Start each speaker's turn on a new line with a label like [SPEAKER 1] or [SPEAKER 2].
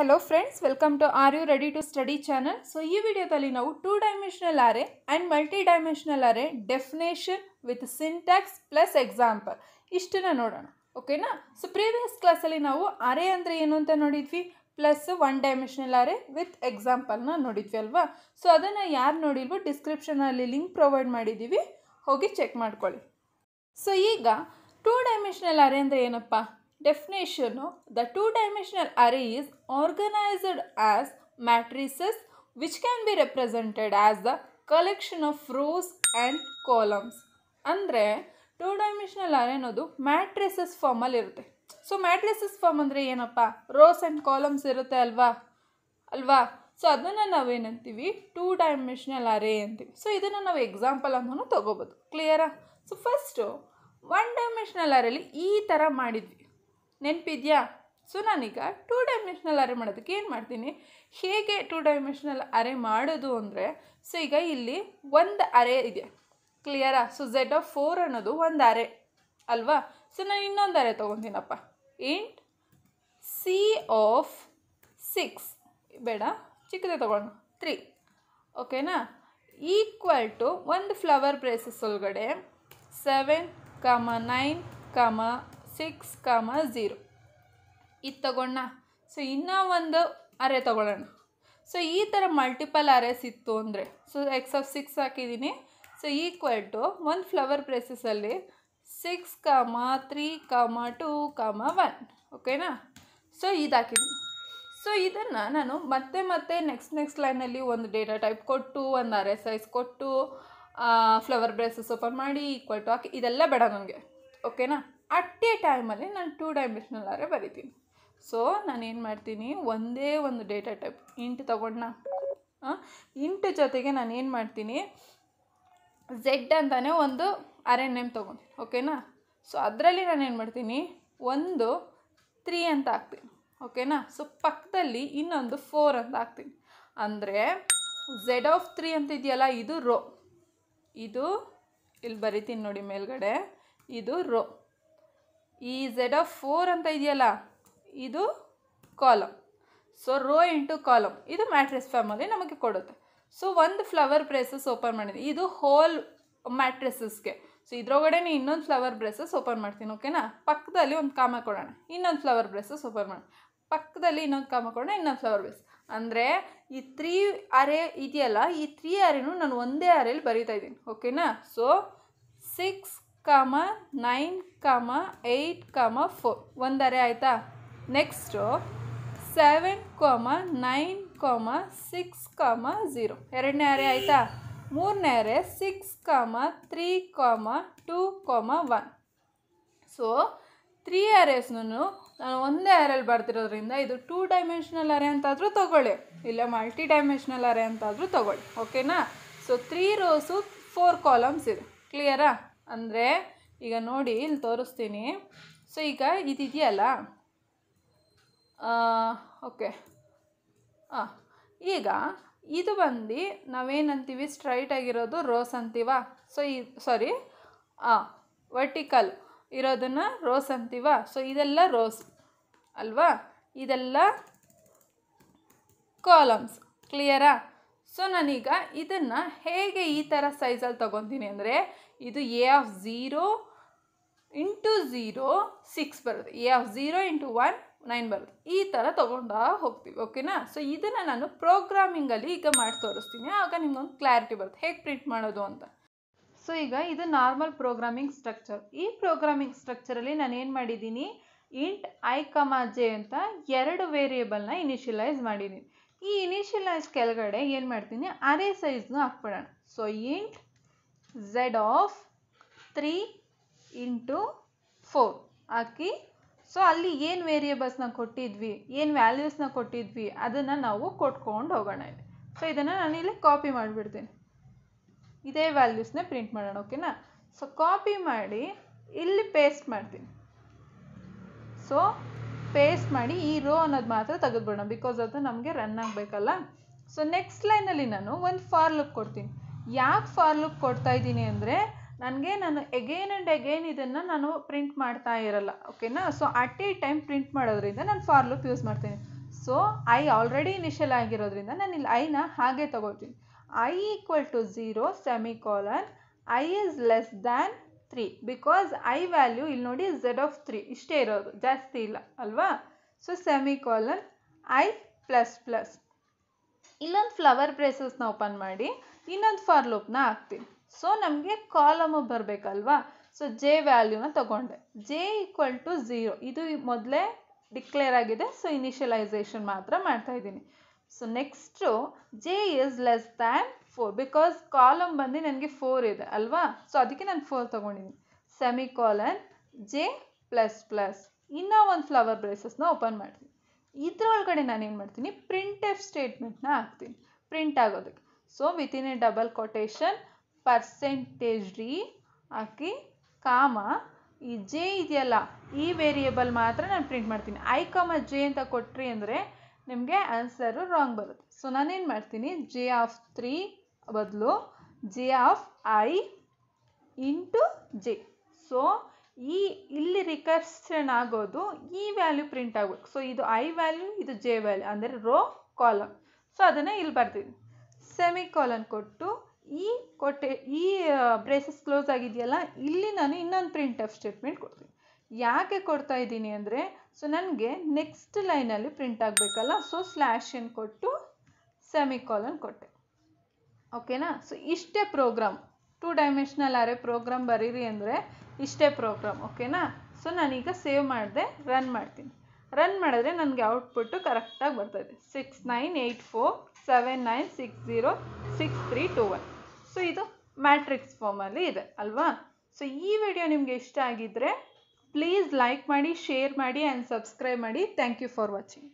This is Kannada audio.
[SPEAKER 1] Hello friends welcome to are you ready to study channel so ಈ ವಿಡಿಯೋದಲ್ಲಿ ನಾವು two dimensional array and multi dimensional array definition with syntax plus example ಇಷ್ಟನ್ನ ನೋಡೋಣ ಓಕೆನಾ ಸೊ ಪ್ರೀವಿಯಸ್ ಕ್ಲಾಸಲ್ಲಿ ನಾವು ಆರೆ ಅಂದರೆ ಏನು ಅಂತ ನೋಡಿದ್ವಿ plus one dimensional array with ಎಕ್ಸಾಂಪಲ್ನ ನೋಡಿದ್ವಿ ಅಲ್ವಾ ಸೊ ಅದನ್ನು ಯಾರು ನೋಡಿಲ್ವೋ ಡಿಸ್ಕ್ರಿಪ್ಷನಲ್ಲಿ ಲಿಂಕ್ ಪ್ರೊವೈಡ್ ಮಾಡಿದ್ದೀವಿ ಹೋಗಿ ಚೆಕ್ ಮಾಡ್ಕೊಳ್ಳಿ ಸೊ ಈಗ ಟೂ ಡೈಮೆನ್ಷನಲ್ ಆರೆ ಅಂದರೆ ಏನಪ್ಪ definition, the two-dimensional array is organized as matrices which can be represented as the collection of rows and columns. ಅಂದರೆ ಟೂ ಡೈಮೆನ್ಷನಲ್ ಅರೆ ಅನ್ನೋದು ಮ್ಯಾಟ್ರಿಸಸ್ ಫಾರ್ಮಲ್ಲಿ ಇರುತ್ತೆ ಸೊ ಮ್ಯಾಟ್ರಿಸಸ್ ಫಾರ್ಮ್ ಅಂದರೆ ಏನಪ್ಪ ರೋಸ್ ಆ್ಯಂಡ್ ಕಾಲಮ್ಸ್ ಇರುತ್ತೆ ಅಲ್ವಾ ಅಲ್ವಾ ಸೊ ಅದನ್ನು ನಾವೇನಂತೀವಿ ಟೂ ಡೈಮೆನ್ಷನಲ್ ಅರೇ ಅಂತೀವಿ ಸೊ ಇದನ್ನು ನಾವು ಎಕ್ಸಾಂಪಲ್ ಅಂತಲೂ ತೊಗೋಬೋದು ಕ್ಲಿಯರಾ ಸೊ ಫಸ್ಟು ಒನ್ ಡೈಮೆನ್ಷನಲ್ ಅರೇಲಿ ಈ ಥರ ಮಾಡಿದ್ವಿ ನೆನಪಿದೆಯಾ ಸೊ ನಾನೀಗ ಟೂ ಡೈಮೆನ್ಷನಲ್ ಅರೆ ಮಾಡೋದಕ್ಕೆ ಏನು ಮಾಡ್ತೀನಿ ಹೇಗೆ ಟೂ ಡೈಮೆನ್ಷನಲ್ ಅರೆ ಮಾಡೋದು ಅಂದರೆ ಸೊ ಈಗ ಇಲ್ಲಿ ಒಂದು ಅರೆ ಇದೆ ಕ್ಲಿಯರಾ ಸೊ ಝೆಡ್ ಆಫ್ ಫೋರ್ ಅನ್ನೋದು ಒಂದು ಅರೆ ಅಲ್ವಾ ಸೊ ನಾನು ಇನ್ನೊಂದು ಅರೆ ತೊಗೊತೀನಪ್ಪ ಇಂಟ್ ಸಿ ಆಫ್ ಸಿಕ್ಸ್ ಬೇಡ ಚಿಕ್ಕದೆ ತೊಗೊಂಡು ತ್ರೀ ಓಕೆನಾ ಈಕ್ವಲ್ ಟು ಒಂದು ಫ್ಲವರ್ ಪ್ರೇಸಸ್ ಒಳಗಡೆ seven comma nine comma six comma zero ಇದು ತಗೊಂಡ ಸೊ ಇನ್ನೂ ಒಂದು ಅರೆ ತೊಗೊಳ್ಳೋಣ ಸೊ ಈ ಥರ ಮಲ್ಟಿಪಲ್ ಅರೆಸ್ ಇತ್ತು ಅಂದರೆ ಸೊ ಎಕ್ಸ್ ಆಫ್ ಸಿಕ್ಸ್ ಹಾಕಿದ್ದೀನಿ ಸೊ ಈಕ್ವಲ್ ಟು ಒಂದು ಫ್ಲವರ್ ಪ್ರೆಸಸಲ್ಲಿ six comma three comma two comma one ಓಕೆನಾ ಸೊ ಇದು ಹಾಕಿದ್ದೀನಿ ಸೊ ಇದನ್ನು ನಾನು ಮತ್ತೆ ಮತ್ತೆ ನೆಕ್ಸ್ಟ್ ನೆಕ್ಸ್ಟ್ ಲೈನಲ್ಲಿ ಒಂದು ಡೇಟಾ ಟೈಪ್ ಕೊಟ್ಟು ಒಂದು ಅರೆ ಸೈಜ್ ಕೊಟ್ಟು ಫ್ಲವರ್ ಬ್ರೇಸಸ್ ಓಪನ್ ಮಾಡಿ ಈಕ್ವಲ್ ಟು ಹಾಕಿ ಇದೆಲ್ಲ ಬೇಡ ನನಗೆ ಓಕೆನಾ ಅಟ್ ಎ ಟೈಮಲ್ಲಿ ನಾನು ಟೂ ಡೈಮೆನ್ಷನಲ್ ಆದರೆ ಬರಿತೀನಿ ಸೊ ನಾನೇನು ಮಾಡ್ತೀನಿ ಒಂದೇ ಒಂದು ಡೇಟಾ ಟೈಪ್ ಇಂಟು ತೊಗೊಂಡ ಇಂಟ್ ಜೊತೆಗೆ ನಾನು ಏನು ಮಾಡ್ತೀನಿ ಝೆಡ್ ಅಂತಲೇ ಒಂದು ಅರೆ ನೇಮ್ ತೊಗೊಂತೀನಿ ಓಕೆನಾ ಸೊ ಅದರಲ್ಲಿ ನಾನು ಏನು ಮಾಡ್ತೀನಿ ಒಂದು ತ್ರೀ ಅಂತ ಹಾಕ್ತೀನಿ ಓಕೆನಾ ಸೊ ಪಕ್ಕದಲ್ಲಿ ಇನ್ನೊಂದು ಫೋರ್ ಅಂತ ಹಾಕ್ತೀನಿ ಅಂದರೆ ಝೆಡ್ ಆಫ್ ತ್ರೀ ಅಂತ ಇದೆಯಲ್ಲ ಇದು ರೋ ಇದು ಇಲ್ಲಿ ಬರಿತೀನಿ ನೋಡಿ ಮೇಲ್ಗಡೆ ಇದು ರೋ ಈ ಝೆಡ್ ಆಫ್ ಫೋರ್ ಅಂತ ಇದೆಯಲ್ಲ ಇದು column so row into column ಇದು ಮ್ಯಾಟ್ರಿಸ್ ಫಾರ್ಮಲ್ಲಿ ನಮಗೆ ಕೊಡುತ್ತೆ ಸೊ ಒಂದು ಫ್ಲವರ್ ಬ್ರೇಸಸ್ ಓಪನ್ ಮಾಡಿದ್ವಿ ಇದು ಹೋಲ್ ಮ್ಯಾಟ್ರಿಸಸ್ಗೆ ಸೊ ನೀನು ಇನ್ನೊಂದು ಫ್ಲವರ್ ಬ್ರೆಸಸ್ ಓಪನ್ ಮಾಡ್ತೀನಿ ಓಕೆನಾ ಪಕ್ಕದಲ್ಲಿ ಒಂದು ಕಾಮ ಕೊಡೋಣ ಇನ್ನೊಂದು ಫ್ಲವರ್ ಬ್ರೆಸಸ್ ಓಪನ್ ಮಾಡೋಣ ಪಕ್ಕದಲ್ಲಿ ಇನ್ನೊಂದು ಕಾಮ ಕೊಡೋಣ ಇನ್ನೊಂದು ಫ್ಲವರ್ ಬ್ರೆಸ್ ಅಂದರೆ ಈ ತ್ರೀ ಅರೆ ಇದೆಯಲ್ಲ ಈ ತ್ರೀ ಅರೆನೂ ನಾನು ಒಂದೇ ಅರೆಯಲ್ಲಿ ಬರೀತಾ ಇದ್ದೀನಿ ಓಕೆನಾ so six comma nine comma eight comma four ಒಂದರೆ ಆಯಿತಾ next seven comma nine comma six comma zero ಎರಡನೇ ಅರೆ ಆಯಿತಾ ಮೂರನೇ ಅರೆ six comma three comma two comma one so three ಅರೇಸ್ನು ನಾನು ಒಂದೇ ಅರೆಯಲ್ಲಿ ಬರ್ತಿರೋದ್ರಿಂದ ಇದು ಟೂ ಡೈಮೆನ್ಷನಲ್ ಅರೆ ಅಂತಾದರೂ ತೊಗೊಳ್ಳಿ ಇಲ್ಲ ಮಲ್ಟಿ ಡೈಮೆನ್ಷನಲ್ ಅರೆ ಅಂತಾದರೂ ತೊಗೊಳ್ಳಿ ಓಕೆನಾ so three rows four columns ಇದೆ ಕ್ಲಿಯರಾ ಅಂದರೆ ಈಗ ನೋಡಿ ಇಲ್ಲಿ ತೋರಿಸ್ತೀನಿ ಸೊ ಈಗ ಇದಿದೆಯಲ್ಲ ಓಕೆ ಹಾಂ ಈಗ ಇದು ಬಂದು ನಾವೇನಂತೀವಿ ಸ್ಟ್ರೈಟ್ ಆಗಿರೋದು ರೋಸ್ ಅಂತೀವ ಸೊ ಈ ಸಾರಿ ಹಾಂ ವರ್ಟಿಕಲ್ ಇರೋದನ್ನು ರೋಸ್ ಅಂತೀವ ಸೊ ಇದೆಲ್ಲ ರೋಸ್ ಅಲ್ವಾ ಇದೆಲ್ಲ ಕಾಲಮ್ಸ್ ಕ್ಲಿಯರಾ ಸೊ ನಾನೀಗ ಇದನ್ನು ಹೇಗೆ ಈ ಥರ ಸೈಜಲ್ಲಿ ತೊಗೊತೀನಿ ಅಂದರೆ ಇದು a of zero into zero six ಬರುತ್ತೆ a of zero into one nine ಬರುತ್ತೆ ಈ ಥರ ತೊಗೊಂಡ ಹೋಗ್ತೀವಿ ಓಕೆನಾ ಸೊ ಇದನ್ನು ನಾನು ಪ್ರೋಗ್ರಾಮಿಂಗಲ್ಲಿ ಈಗ ಮಾಡಿ ತೋರಿಸ್ತೀನಿ ಆಗ ನಿಮ್ಗೊಂದು ಕ್ಲಾರಿಟಿ ಬರುತ್ತೆ ಹೇಗೆ ಪ್ರಿಂಟ್ ಮಾಡೋದು ಅಂತ ಸೊ ಈಗ ಇದು ನಾರ್ಮಲ್ ಪ್ರೋಗ್ರಾಮಿಂಗ್ ಸ್ಟ್ರಕ್ಚರ್ ಈ ಪ್ರೋಗ್ರಾಮಿಂಗ್ ಸ್ಟ್ರಕ್ಚರಲ್ಲಿ ನಾನು ಏನು ಮಾಡಿದ್ದೀನಿ ಇಂಟ್ ಐ ಕಮ ಜೆ ಅಂತ ಎರಡು ವೇರಿಯೇಬಲ್ನ ಇನಿಷಿಯಲೈಸ್ ಮಾಡಿದ್ದೀನಿ ಈ ಇನಿಷಿಯಲೈಸ್ ಕೆಳಗಡೆ ಏನು ಮಾಡ್ತೀನಿ ಅರೇ ಸೈಜ್ನು ಹಾಕ್ಬಿಡೋಣ so int z of 3 into four ಹಾಕಿ ಸೊ ಅಲ್ಲಿ ಏನು ವೇರಿಯೇಬಲ್ಸ್ನ ಕೊಟ್ಟಿದ್ವಿ ಏನು ವ್ಯಾಲ್ಯೂಸ್ನ ಕೊಟ್ಟಿದ್ವಿ ಅದನ್ನು ನಾವು ಕೊಟ್ಕೊಂಡು ಹೋಗೋಣ ಇಲ್ಲಿ ಸೊ ಇದನ್ನು ನಾನಿಲ್ಲಿ ಕಾಪಿ ಮಾಡಿಬಿಡ್ತೀನಿ ಇದೇ ವ್ಯಾಲ್ಯೂಸ್ನೇ ಪ್ರಿಂಟ್ ಮಾಡೋಣ ಓಕೆನಾ ಸೊ ಕಾಪಿ ಮಾಡಿ ಇಲ್ಲಿ ಪೇಸ್ಟ್ ಮಾಡ್ತೀನಿ ಸೊ ಪೇಸ್ಟ್ ಮಾಡಿ ಈ ರೋ ಅನ್ನೋದು ಮಾತ್ರ ತೆಗೆದುಬಿಡೋಣ ಬಿಕಾಸ್ ಅದು ನಮಗೆ ರನ್ ಆಗಬೇಕಲ್ಲ ಸೊ ನೆಕ್ಸ್ಟ್ ಲೈನಲ್ಲಿ ನಾನು ಒಂದು ಫಾರ್ ಲುಕ್ ಕೊಡ್ತೀನಿ ಯಾಕೆ ಫಾರ್ ಕೊಡ್ತಾ ಇದ್ದೀನಿ ಅಂದರೆ ನನಗೆ ನಾನು ಎಗೇನ್ ಆ್ಯಂಡ್ ಎಗೇನ್ ಇದನ್ನು ನಾನು ಪ್ರಿಂಟ್ ಮಾಡ್ತಾ ಇರಲ್ಲ ಓಕೆನಾ so at a time print ಮಾಡೋದ್ರಿಂದ ನಾನು ಫಾರ್ ಯೂಸ್ ಮಾಡ್ತೀನಿ ಸೊ ಐ ಆಲ್ರೆಡಿ ಇನಿಷಿಯಲ್ ಆಗಿರೋದ್ರಿಂದ ನಾನು ಇಲ್ಲಿ ಐನ ಹಾಗೆ ತಗೋತೀನಿ i equal to zero colon i is less than three because i value ಇಲ್ಲಿ ನೋಡಿ ಝೆಡ್ ಆಫ್ ತ್ರೀ ಇಷ್ಟೇ ಇರೋದು ಜಾಸ್ತಿ ಇಲ್ಲ ಅಲ್ವಾ so colon i plus plus ಇಲ್ಲೊಂದು ಫ್ಲವರ್ ಬ್ರೇಸಸ್ನ ಓಪನ್ ಮಾಡಿ ಇನ್ನೊಂದು ಫಾರ್ ಲೂಪ್ನ ಹಾಕ್ತೀನಿ ಸೊ ನಮಗೆ ಕಾಲಮು ಬರಬೇಕಲ್ವಾ ಸೊ ಜೆ ವ್ಯಾಲ್ಯೂನ ತಗೊಂಡೆ ಜೆ ಈಕ್ವಲ್ ಟು ಝೀರೋ ಇದು ಮೊದಲೇ ಡಿಕ್ಲೇರ್ ಆಗಿದೆ ಸೊ ಇನಿಷಿಯಲೈಸೇಷನ್ ಮಾತ್ರ ಮಾಡ್ತಾ ಇದ್ದೀನಿ so next j is less than four because column ಬಂದು ನನಗೆ ಫೋರ್ ಇದೆ ಅಲ್ವಾ ಸೊ ಅದಕ್ಕೆ ನಾನು ಫೋರ್ ತೊಗೊಂಡಿದ್ದೀನಿ semicolon j plus plus ಇನ್ನೂ ಒಂದು ಫ್ಲವರ್ ಬ್ರೇಸಸ್ನ ಓಪನ್ ಮಾಡ್ತೀನಿ ಇದ್ರೊಳಗಡೆ ನಾನು ಏನು ಮಾಡ್ತೀನಿ ಪ್ರಿಂಟ್ ಎಫ್ ಸ್ಟೇಟ್ಮೆಂಟ್ನ ಹಾಕ್ತೀನಿ ಪ್ರಿಂಟ್ ಆಗೋದಕ್ಕೆ so within a double quotation percentage d ಹಾಕಿ ಕಾಮ ಈ ಜೆ ಇದೆಯಲ್ಲ ಈ ವೇರಿಯೇಬಲ್ ಮಾತ್ರ ನಾನು ಪ್ರಿಂಟ್ ಮಾಡ್ತೀನಿ ಐ ಕಾಮ ಜೆ ಅಂತ ಕೊಟ್ರಿ ಅಂದರೆ ನಿಮಗೆ ಆನ್ಸರು ರಾಂಗ್ ಬರುತ್ತೆ ಸೊ ನಾನೇನು ಮಾಡ್ತೀನಿ ಜೆ ಆಫ್ ತ್ರೀ ಬದಲು j of i into j so ಈ ಇಲ್ಲಿ ರಿಕರ್ಷನ್ ಆಗೋದು ಈ ವ್ಯಾಲ್ಯೂ ಪ್ರಿಂಟ್ ಆಗಬೇಕು ಸೊ ಇದು ಐ ವ್ಯಾಲ್ಯೂ ಇದು ಜೆ ವ್ಯಾಲ್ಯೂ ಅಂದರೆ ರೋ ಕಾಲಮ್ ಸೊ ಅದನ್ನು ಇಲ್ಲಿ ಬರ್ತೀನಿ ಸೆಮಿಕಾಲನ್ ಕೊಟ್ಟು ಈ ಕೊಟ್ಟೆ ಈ ಬ್ರೇಸಸ್ ಕ್ಲೋಸ್ ಆಗಿದೆಯಲ್ಲ ಇಲ್ಲಿ ನಾನು ಇನ್ನೊಂದು ಪ್ರಿಂಟ್ ಆಫ್ ಸ್ಟೇಟ್ಮೆಂಟ್ ಕೊಡ್ತೀನಿ ಯಾಕೆ ಕೊಡ್ತಾ ಇದ್ದೀನಿ ಅಂದರೆ ಸೊ ನನಗೆ ನೆಕ್ಸ್ಟ್ ಲೈನಲ್ಲಿ ಪ್ರಿಂಟ್ ಆಗಬೇಕಲ್ಲ ಸೊ ಸ್ಲ್ಯಾಶನ್ ಕೊಟ್ಟು ಸೆಮಿಕಾಲನ್ ಕೊಟ್ಟೆ ಓಕೆನಾ ಸೊ ಇಷ್ಟೇ program two dimensional array program ಬರೀರಿ ಅಂದರೆ ಇಷ್ಟೇ ಪ್ರೋಗ್ರಾಮ್ ಓಕೆನಾ ಸೊ ನಾನೀಗ ಸೇವ್ ಮಾಡಿದೆ ರನ್ ಮಾಡ್ತೀನಿ ರನ್ ಮಾಡಿದ್ರೆ ನನಗೆ ಔಟ್ಪುಟ್ಟು ಕರೆಕ್ಟಾಗಿ ಬರ್ತದೆ six nine eight four seven nine six zero six three two one so ಇದು ಮ್ಯಾಟ್ರಿಕ್ಸ್ ಫಾರ್ಮಲ್ಲಿ ಇದೆ ಅಲ್ವಾ ಸೊ ಈ ವಿಡಿಯೋ ನಿಮಗೆ ಇಷ್ಟ ಆಗಿದ್ದರೆ ಪ್ಲೀಸ್ ಲೈಕ್ ಮಾಡಿ ಶೇರ್ ಮಾಡಿ ಆ್ಯಂಡ್ ಸಬ್ಸ್ಕ್ರೈಬ್ ಮಾಡಿ ಥ್ಯಾಂಕ್ ಯು ಫಾರ್ ವಾಚಿಂಗ್